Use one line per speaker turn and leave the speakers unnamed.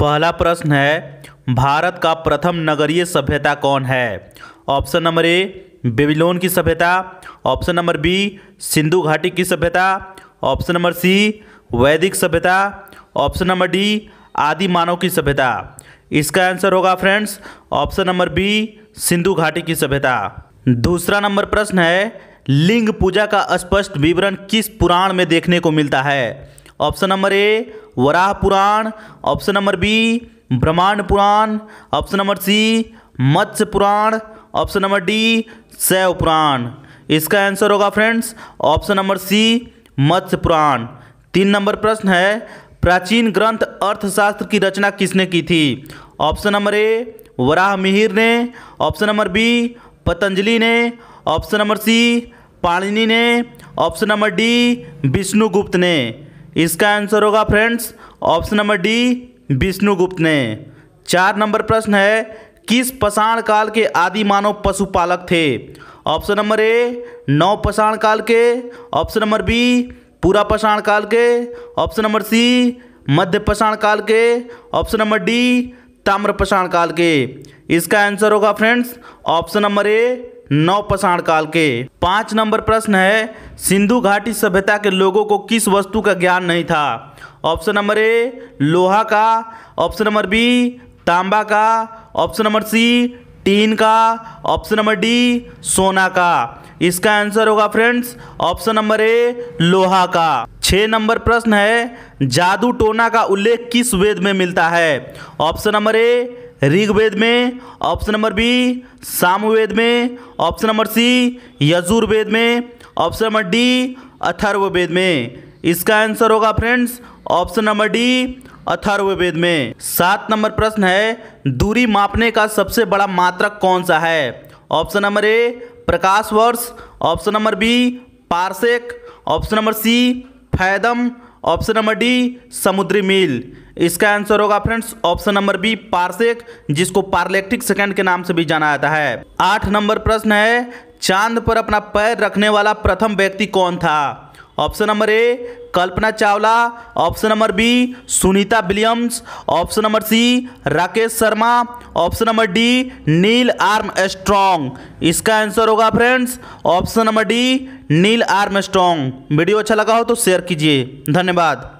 पहला प्रश्न है भारत का प्रथम नगरीय सभ्यता कौन है ऑप्शन नंबर ए बेबीलोन की सभ्यता ऑप्शन नंबर बी सिंधु घाटी की सभ्यता ऑप्शन नंबर सी वैदिक सभ्यता ऑप्शन नंबर डी आदि मानव की सभ्यता इसका आंसर होगा friends option number B Sindhu घाटी की सभ्यता दूसरा नंबर प्रश्न है लिंग पूजा का स्पष्ट विवरण किस पुराण में देखने को मिलता है option number A Varaha Purana option number B Brahmanda Purana option number C Matsya Purana option number D Shaiva Purana इसका आंसर होगा friends option number C Matsya Purana तीन नंबर प्रश्न है प्राचीन ग्रंथ अर्थशास्त्र की रचना किसने की थी option number A Varaha Mihir ने ऑप्शन नंबर बी पतंजलि ने ऑप्शन नंबर सी पाणिनि ने ऑप्शन नंबर डी विष्णुगुप्त ने इसका आंसर होगा friends option number D Vishnugupta ने चार नंबर प्रश्न है किस पषाण काल के आदि मानव पशुपालक थे ऑप्शन नंबर ए नौ पषाण काल के ऑप्शन नंबर बी पूरा पषाण काल के ऑप्शन नंबर सी मध्य पषाण काल के ऑप्शन नंबर डी ताम्र पषाण काल के इसका आंसर होगा फ्रेंड्स ऑप्शन नंबर ए नौपषाण काल के पांच नंबर प्रश्न है सिंधु घाटी सभ्यता के लोगों को किस वस्तु का ज्ञान नहीं था ऑप्शन नंबर ए लोहा का ऑप्शन नंबर बी तांबा का ऑप्शन नंबर सी टीन का ऑप्शन नंबर डी सोना का इसका आंसर होगा फ्रेंड्स ऑप्शन नंबर ए लोहा का छः नंबर प्रश्न है जादू टोना का उल्लेख किस वेद में मिलता है ऑप्शन नंबर ए ऋग्वेद में ऑप्शन नंबर बी सामवेद में ऑप्शन नंबर सी यजुर्वेद में ऑप्शन नंबर डी अथर्ववेद में इसका आंसर होगा friends option number D Atharvaveda में सात नंबर प्रश्न है दूरी मापने का सबसे बड़ा मात्रक कौन सा है ऑप्शन नंबर ए प्रकाश वर्ष option number B parsec option number C fathom option number D समुद्री मील इसका आंसर होगा friends option number B parsec जिसको पार्लेक्टिक सेकंड के नाम से भी जाना जाता है आठ नंबर प्रश्न है चांद पर अपना पैर रखने वाला प्रथम व्यक्ति कौन था option number A Kalpana Chawla option number B Sunita Williams option number C Rakesh Sharma option number D Neil Armstrong इसका आंसर होगा friends option number D Neil Armstrong video अच्छा लगा हो तो शेयर कीजिए धन्यवाद